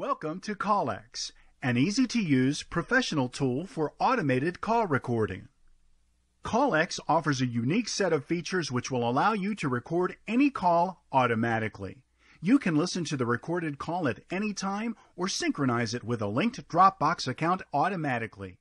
Welcome to CallX, an easy to use professional tool for automated call recording. CallX offers a unique set of features which will allow you to record any call automatically. You can listen to the recorded call at any time or synchronize it with a linked Dropbox account automatically.